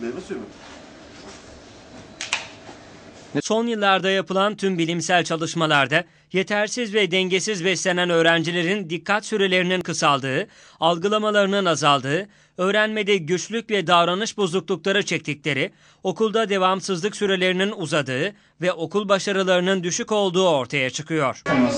Meyve suyu mu? Son yıllarda yapılan tüm bilimsel çalışmalarda yetersiz ve dengesiz beslenen öğrencilerin dikkat sürelerinin kısaldığı, algılamalarının azaldığı, öğrenmede güçlük ve davranış bozuklukları çektikleri, okulda devamsızlık sürelerinin uzadığı ve okul başarılarının düşük olduğu ortaya çıkıyor. Tamam,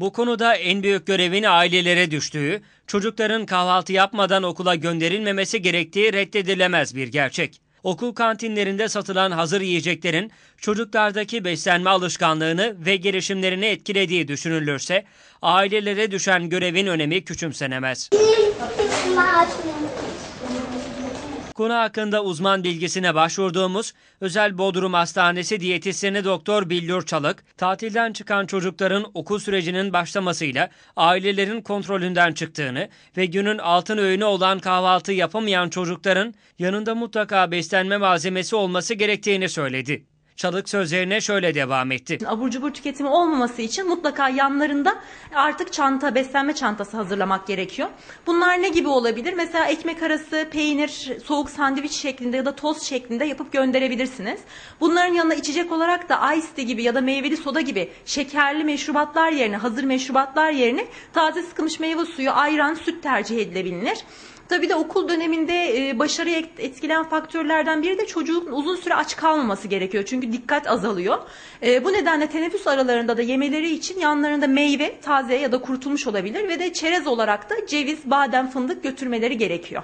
bu konuda en büyük görevin ailelere düştüğü, çocukların kahvaltı yapmadan okula gönderilmemesi gerektiği reddedilemez bir gerçek. Okul kantinlerinde satılan hazır yiyeceklerin çocuklardaki beslenme alışkanlığını ve gelişimlerini etkilediği düşünülürse ailelere düşen görevin önemi küçümsenemez konu hakkında uzman bilgisine başvurduğumuz Özel Bodrum Hastanesi diyetisyeni Doktor Billur Çalık, tatilden çıkan çocukların okul sürecinin başlamasıyla ailelerin kontrolünden çıktığını ve günün altın öğünü olan kahvaltı yapamayan çocukların yanında mutlaka beslenme malzemesi olması gerektiğini söyledi. Çalık sözlerine şöyle devam etti. Abur cubur tüketimi olmaması için mutlaka yanlarında artık çanta, beslenme çantası hazırlamak gerekiyor. Bunlar ne gibi olabilir? Mesela ekmek arası, peynir, soğuk sandviç şeklinde ya da toz şeklinde yapıp gönderebilirsiniz. Bunların yanına içecek olarak da ice tea gibi ya da meyveli soda gibi şekerli meşrubatlar yerine, hazır meşrubatlar yerine taze sıkılmış meyve suyu, ayran, süt tercih edilebilir. Tabii de okul döneminde e, başarı etkilen faktörlerden biri de çocuğun uzun süre aç kalmaması gerekiyor. Çünkü çünkü dikkat azalıyor. E, bu nedenle teneffüs aralarında da yemeleri için yanlarında meyve, taze ya da kurutulmuş olabilir ve de çerez olarak da ceviz, badem, fındık götürmeleri gerekiyor.